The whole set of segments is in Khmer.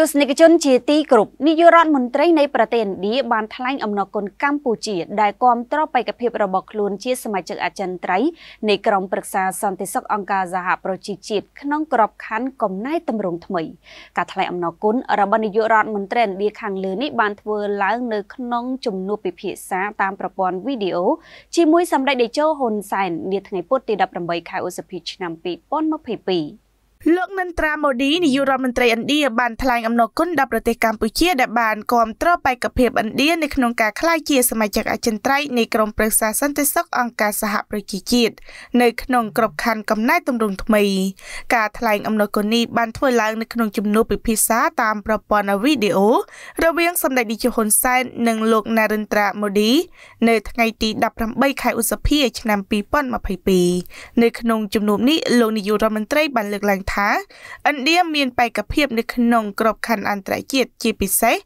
ទស្សនិកជនជាទីគោរពនាយករដ្ឋមន្ត្រីនៃប្រទេសឥណ្ឌាបានថ្លែងអំណរគុណកម្ពុជាដែលគាំទ្របេក្ខភាពរបស់ខ្លួនជាសមាជិកអចិន្ត្រៃយ៍នៃក្រុមប្រឹក្សាសន្តិសុខអង្គការសហប្រជាជាតិក្នុងក្របខ័ណ្ឌកំណែតម្រង់ថ្មីការថ្លែងអំណរគុណរបស់នាយករដ្ឋមន្ត្រីឥណ្ឌាខាងលើនេះបានធ្វើឡើងនៅក្នុងជំនួបពិភាក្សាតាមប្រព័ន្ធវីដេអូជាមួយសម្ដេចតេជោហ៊ុនសែននាថ្ងៃពុធទី18ខែឧសភាឆ្នាំ2022លោកនិន្ត្រាម៉ូឌីនាយករដ្ឋមន្ត្រីឥណ្ឌាបានថ្លែងអំណរគុណដល់ប្រទេសកម្ពុជាដែលបានគាំទ្របេក្ខភាពឥណ្ឌានៅក្នុងការក្លាយជាសមាជិកអចិន្ត្រៃយ៍នៃក្រុមប្រឹក្សាសន្តិសុខអង្គការសហប្រជាជាតិនៅក្នុងក្របខ័ណ្ឌកំណែទម្រង់ថ្មីការថ្លែងអំណរគុណនេះបានធ្វើឡើងនៅក្នុងជំនួបពិភាក្សាតាមប្រព័ន្ធវីដេអូរវាងសម្ដេចនាយកហ៊ុនសែននិងលោកណារិន្ត្រាម៉ូឌីនៅថ្ងៃទី18ខែឧសភាឆ្នាំ2022នៅក្នុងជំនួបនេះលោកនាយករដ្ឋមន្ត្រីបានលើកឡើងថាថាឥណ្ឌាមានបេក្ខភាពនៅក្នុងក្របខ័ណ្ឌអន្តរជាតិជាពិសេស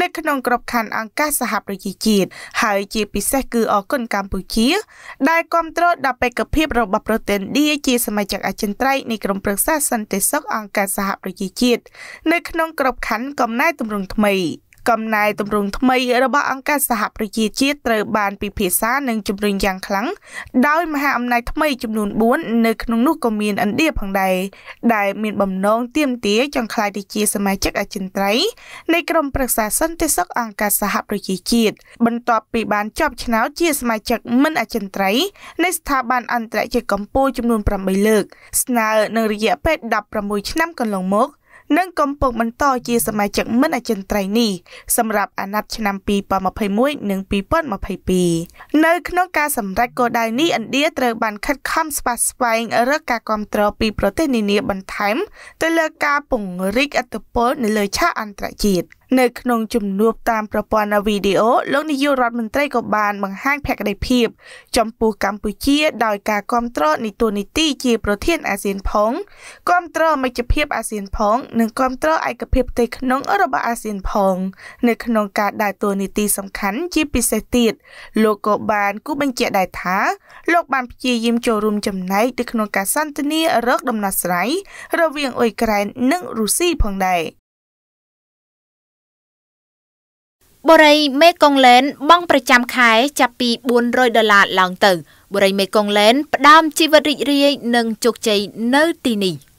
នៅក្នុងក្របខ័ណ្ឌអង្គការសហប្រជាជាតិហើយជាពិសេស គឺអគុណកម្ពុជា ដែលគ្រប់គ្រងដល់បេក្ខភាពរបស់ប្រទេសឥណ្ឌាជាសមាជិកអចិន្ត្រៃយ៍នៃក្រុមប្រឹក្សាសន្តិសុខអង្គការសហប្រជាជាតិនៅក្នុងក្របខ័ណ្ឌកំណែទម្រង់ថ្មី។កំណែតម្រង់ថ្មីរបស់អង្គការសហប្រជាជាតិត្រូវបានពិភាក្សានិងជំរុញយ៉ាងខ្លាំងដោយមហាអំណាចថ្មី ចំនួន4នៅក្នុងនោះក៏មានឥណ្ឌាផងដែរដែលមានបំណងទាមទារចង់ក្លាយទៅជា សមាជិកអចិន្ត្រៃយ៍នៃក្រុមប្រឹក្សាសន្តិសុខអង្គការសហប្រជាជាតិបន្ទាប់ពីបានចប់ឆ្នោតជាសមាជិកមិនអចិន្ត្រៃយ៍នៃស្ថាប័នអន្តរជាតិកម្ពុជាចំនួន8លើកស្នើនៅរយៈពេល16ឆ្នាំកន្លងមកនិងកំពុងបន្តជាសមាជិកមិនអចិន្ត្រៃយ៍នេះសម្រាប់អាណត្តិឆ្នាំ2021និង2022នៅ ក្នុងការសម្រេចគោលដៅនេះឥណ្ឌាត្រូវបានខិតខំស្វាស្វែង រកការគ្រប់គ្រងពីប្រទេសនានាបន្ថែម ទៅលើការពង្រីកអធិបតេយ្យនៅលើឆាកអន្តរជាតិ។នៅក្នុងជំនួបតាមប្រព័ន្ធវីដេអូលោកនាយករដ្ឋមន្ត្រីក៏បាន បង្ហាញភក្ដីភាពចំពោះកម្ពុជាដោយការគ្រប់គ្រងនីតិនីតិជាប្រធានអាស៊ានផងគ្រប់គ្រងមិត្តភាពអាស៊ានផង និងគ្រប់គ្រងឯកភាពផ្ទៃក្នុងរបស់អាស៊ានផង នៅក្នុងការដើរតួនាទីសំខាន់ជាពិសេសទៀតលោកក៏បានគូបញ្ជាក់ដែរថាលោកបានព្យាយាមចូលរួមចំណែកទៅក្នុងការសន្ទនារកដំណោះស្រាយរវាងអ៊ុយក្រែននិងរុស្ស៊ីផងដែរ។បុរីមេកុងលែនបង់ប្រចាំខែចាប់ពី400ដុល្លារឡើងទៅបុរីមេកុងលែនផ្ដើមជីវិតរីករាយនិងជោគជ័យនៅទីនេះ។